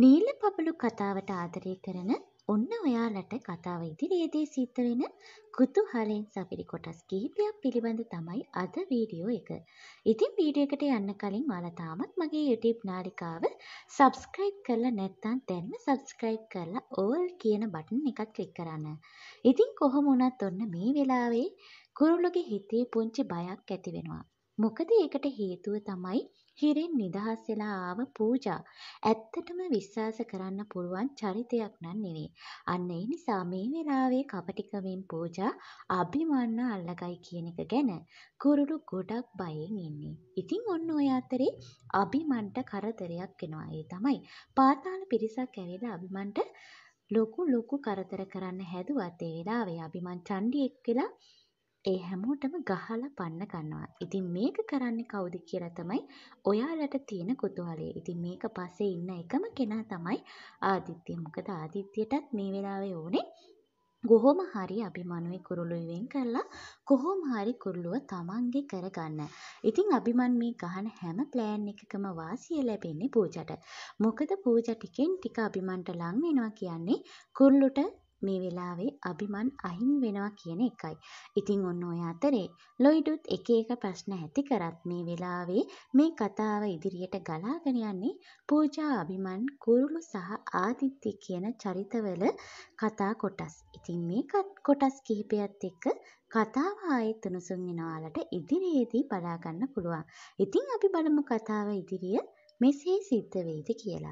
නීල පබළු කතාවට ආදරය කරන ඔන්න ඔයාලට කතාව ඉදිරියේදී සිද්ධ වෙන කුතුහලයෙන් සපිරි කොටස් කිහිපයක් පිළිබඳ තමයි අද වීඩියෝ එක. ඉතින් වීඩියෝ එකට යන්න කලින් ඔයාලා තාමත් මගේ YouTube නාලිකාව subscribe කරලා නැත්නම් දැන්ම subscribe කරලා all කියන බටන් එකත් ක්ලික් කරන්න. ඉතින් කොහොම වුණත් ඔන්න මේ වෙලාවේ කුරුල්ලගේ හිතේ පුංචි බයක් ඇති වෙනවා. මොකද ඒකට හේතුව තමයි හිරෙන් නිදහස් වෙලා ආව පූජා. ඇත්තටම විශ්වාස කරන්න පුළුවන් චරිතයක් නම් නෙවෙයි. අන්න ඒ නිසා මේ වෙලාවේ කපටිකමින් පූජා අභිමන්න අල්ලගයි කියන එක ගැන කුරුළු ගොඩක් බයෙන් ඉන්නේ. ඉතින් ඔන්න ඔය අතරේ අභිමන්ට කරදරයක් වෙනවා. ඒ තමයි පාතාල පිරිසක් ඇවිල්ලා අභිමන්ට ලොකු ලොකු කරදර කරන්න හැදුවත් ඒ වෙලාවේ අභිමන් චණ්ඩියෙක් වෙලා ඒ හැමෝටම ගහලා පන්න ගන්නවා. ඉතින් මේක කරන්නේ කවුද කියලා තමයි ඔයාලට තියෙන කුතුහලය. ඉතින් මේක පස්සේ ඉන්න එකම කෙනා තමයි ආදිත්‍ය. මොකද ආදිත්‍යටත් මේ වෙලාවේ ඕනේ කොහොම හරි අභිමනුයි කුරුළුයි වෙන් කරලා කොහොම හරි කුරුළුව තමන්ගේ කරගන්න. ඉතින් අභිමන් මේ ගහන හැම ප්ලෑන් එකකම වාසිය ලැබෙන්නේ පූජට. මොකද පූජා ටිකෙන් ටික අභිමන්ට ලං වෙනවා කියන්නේ කුරුළුට මේ වෙලාවේ අබිමන් අහිමි වෙනවා කියන එකයි. ඉතින් ඔන්න ඔය අතරේ ලොයිඩුත් එක එක ප්‍රශ්න ඇති කරත් මේ වෙලාවේ මේ කතාව ඉදිරියට ගලාගෙන යන්නේ පූජා අබිමන් කුරුළු සහ ආදිත්‍ය කියන චරිතවල කතා කොටස්. ඉතින් මේ කොටස් කිහිපයත් එක්ක කතාව ආයෙත් උණුසුම් වෙනවාලට ඉදිරියේදී බලා ගන්න පුළුවන්. ඉතින් අපි බලමු කතාව ඉදිරිය මෙසේ සිද්ධ වෙයිද කියලා.